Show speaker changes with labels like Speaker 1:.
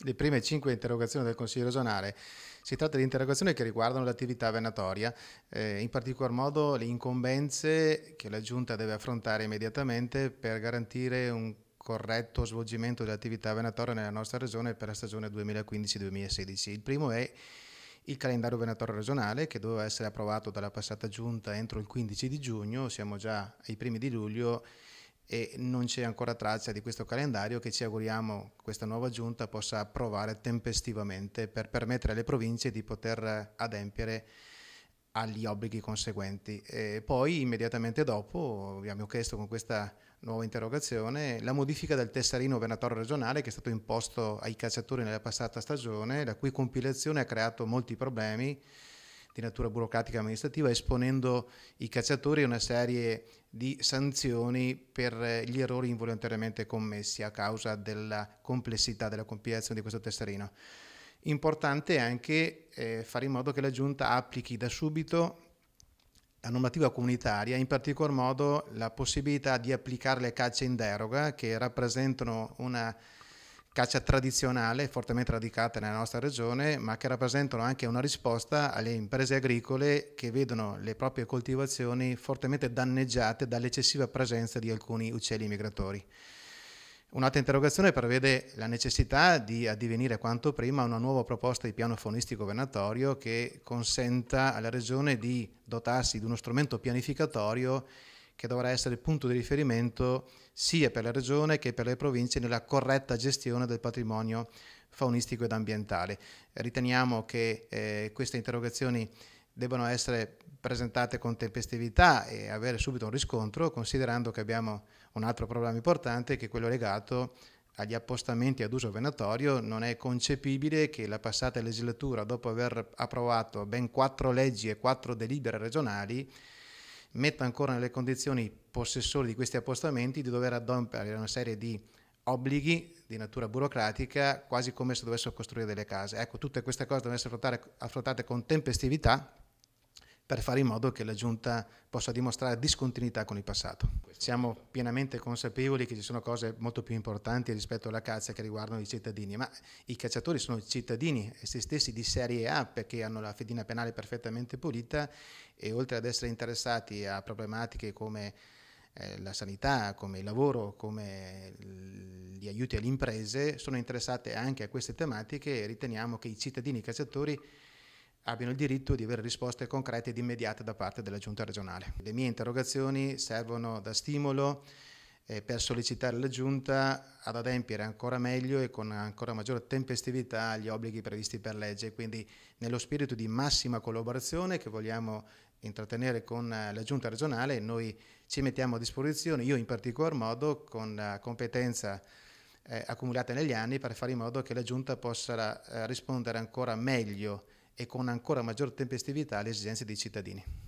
Speaker 1: le prime cinque interrogazioni del Consiglio regionale. Si tratta di interrogazioni che riguardano l'attività venatoria, eh, in particolar modo le incombenze che la Giunta deve affrontare immediatamente per garantire un corretto svolgimento dell'attività venatoria nella nostra regione per la stagione 2015-2016. Il primo è il calendario venatorio regionale che doveva essere approvato dalla passata giunta entro il 15 di giugno, siamo già ai primi di luglio e non c'è ancora traccia di questo calendario che ci auguriamo questa nuova giunta possa approvare tempestivamente per permettere alle province di poter adempiere agli obblighi conseguenti. E poi immediatamente dopo abbiamo chiesto con questa nuova interrogazione la modifica del tesserino venatorio regionale che è stato imposto ai cacciatori nella passata stagione, la cui compilazione ha creato molti problemi di natura burocratica e amministrativa, esponendo i cacciatori a una serie di sanzioni per eh, gli errori involontariamente commessi a causa della complessità della compilazione di questo tesserino. Importante è anche eh, fare in modo che la Giunta applichi da subito la normativa comunitaria, in particolar modo la possibilità di applicare le cacce in deroga che rappresentano una caccia tradizionale, fortemente radicata nella nostra regione, ma che rappresentano anche una risposta alle imprese agricole che vedono le proprie coltivazioni fortemente danneggiate dall'eccessiva presenza di alcuni uccelli migratori. Un'altra interrogazione prevede la necessità di addivenire quanto prima una nuova proposta di piano faunistico venatorio che consenta alla Regione di dotarsi di uno strumento pianificatorio che dovrà essere il punto di riferimento sia per la Regione che per le province nella corretta gestione del patrimonio faunistico ed ambientale. Riteniamo che eh, queste interrogazioni debbano essere presentate con tempestività e avere subito un riscontro, considerando che abbiamo un altro problema importante che è quello legato agli appostamenti ad uso venatorio non è concepibile che la passata legislatura, dopo aver approvato ben quattro leggi e quattro delibere regionali, metta ancora nelle condizioni i possessori di questi appostamenti di dover addompere una serie di obblighi di natura burocratica, quasi come se dovessero costruire delle case. Ecco, tutte queste cose devono essere affrontate con tempestività per fare in modo che la Giunta possa dimostrare discontinuità con il passato. Siamo certo. pienamente consapevoli che ci sono cose molto più importanti rispetto alla caccia che riguardano i cittadini, ma i cacciatori sono cittadini e se stessi di serie A perché hanno la fedina penale perfettamente pulita e oltre ad essere interessati a problematiche come eh, la sanità, come il lavoro, come gli aiuti alle imprese, sono interessate anche a queste tematiche e riteniamo che i cittadini cacciatori abbiano il diritto di avere risposte concrete ed immediate da parte della Giunta regionale. Le mie interrogazioni servono da stimolo eh, per sollecitare la Giunta ad adempiere ancora meglio e con ancora maggiore tempestività gli obblighi previsti per legge, quindi nello spirito di massima collaborazione che vogliamo intrattenere con eh, la Giunta regionale, noi ci mettiamo a disposizione, io in particolar modo con la competenza eh, accumulata negli anni per fare in modo che la Giunta possa eh, rispondere ancora meglio e con ancora maggior tempestività alle esigenze dei cittadini.